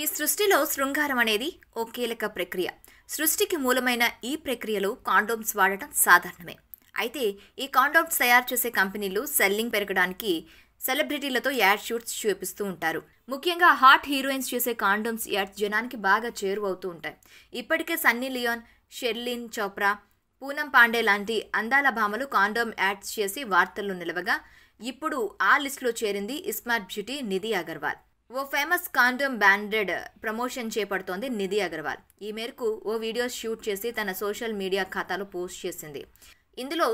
ఈ సృష్టిలో శృంగారం అనేది ఓ కీలక ప్రక్రియ సృష్టికి మూలమైన ఈ ప్రక్రియలో కాండోమ్స్ వాడటం సాధారణమే అయితే ఈ కాండోమ్స్ తయారు చేసే కంపెనీలు సెల్లింగ్ పెరగడానికి సెలబ్రిటీలతో యాడ్ షూట్స్ చూపిస్తూ ఉంటారు ముఖ్యంగా హాట్ హీరోయిన్స్ చేసే కాండోమ్స్ యాడ్ జనానికి బాగా చేరువవుతూ ఉంటాయి ఇప్పటికే సన్నీ లియోన్ షెర్లిన్ చోప్రా పూనం పాండే లాంటి అందాల భామలు కాండోమ్ యాడ్స్ చేసి వార్తల్లో నిలవగా ఇప్పుడు ఆ లిస్టులో చేరింది ఇస్మార్ట్ బ్యూటీ నిధి అగర్వాల్ ఓ ఫేమస్ కాండోమ్ బ్యాండెడ్ ప్రమోషన్ చేపడుతోంది నిధి అగర్వాల్ ఈ మేరకు ఓ వీడియో షూట్ చేసి తన సోషల్ మీడియా ఖాతాలో పోస్ట్ చేసింది ఇందులో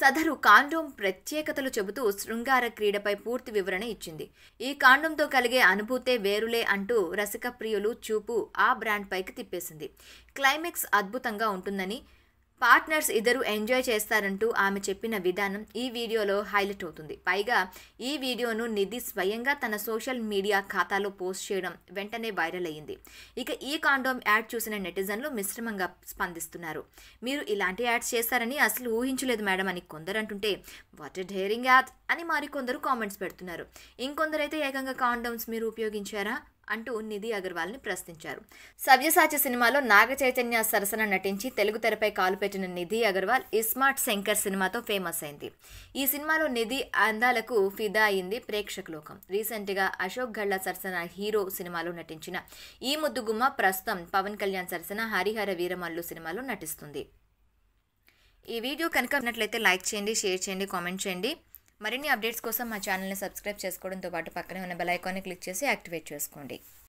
సదరు కాండోమ్ ప్రత్యేకతలు చెబుతూ శృంగార క్రీడపై పూర్తి వివరణ ఇచ్చింది ఈ కాండోంతో కలిగే అనుభూతే వేరులే అంటూ రసిక ప్రియులు చూపు ఆ బ్రాండ్ పైకి తిప్పేసింది క్లైమాక్స్ అద్భుతంగా ఉంటుందని పార్ట్నర్స్ ఇద్దరు ఎంజాయ్ చేస్తారంటూ ఆమె చెప్పిన విధానం ఈ వీడియోలో హైలైట్ అవుతుంది పైగా ఈ వీడియోను నిధి స్వయంగా తన సోషల్ మీడియా ఖాతాలో పోస్ట్ చేయడం వెంటనే వైరల్ అయ్యింది ఇక ఈ కాండోమ్ యాడ్ చూసిన నెటిజన్లు మిశ్రమంగా స్పందిస్తున్నారు మీరు ఇలాంటి యాడ్స్ చేస్తారని అసలు ఊహించలేదు మేడం అని కొందరు అంటుంటే వాట్ ఎ డేరింగ్ యాడ్ అని మరికొందరు కామెంట్స్ పెడుతున్నారు ఇంకొందరైతే ఏకంగా కాండోమ్స్ మీరు ఉపయోగించారా అంటూ నిధి అగర్వాల్ని ప్రశ్నించారు సవ్యసాచి సినిమాలో నాగ చైతన్య సరసన నటించి తెలుగు తెరపై కాలు పెట్టిన నిధి అగర్వాల్ ఇస్మార్ట్ శంకర్ సినిమాతో ఫేమస్ అయింది ఈ సినిమాలో నిధి అందాలకు ఫిదా అయింది ప్రేక్షక లోకం రీసెంట్గా అశోక్ గళ్ళ సరసన హీరో సినిమాలో నటించిన ఈ ముద్దుగుమ్మ ప్రస్తుతం పవన్ కళ్యాణ్ సరసన హరిహర వీరమల్లు సినిమాలో నటిస్తుంది ఈ వీడియో కనుక లైక్ చేయండి షేర్ చేయండి కామెంట్ చేయండి మరిన్ని అప్డేట్స్ కోసం మా ఛానల్ని సబ్స్క్రైబ్ చేసుకోవడంతో పాటు పక్కనే ఉన్న బెల్ ఐకాన్ని క్లిక్ చేసి యాక్టివేట్ చేసుకోండి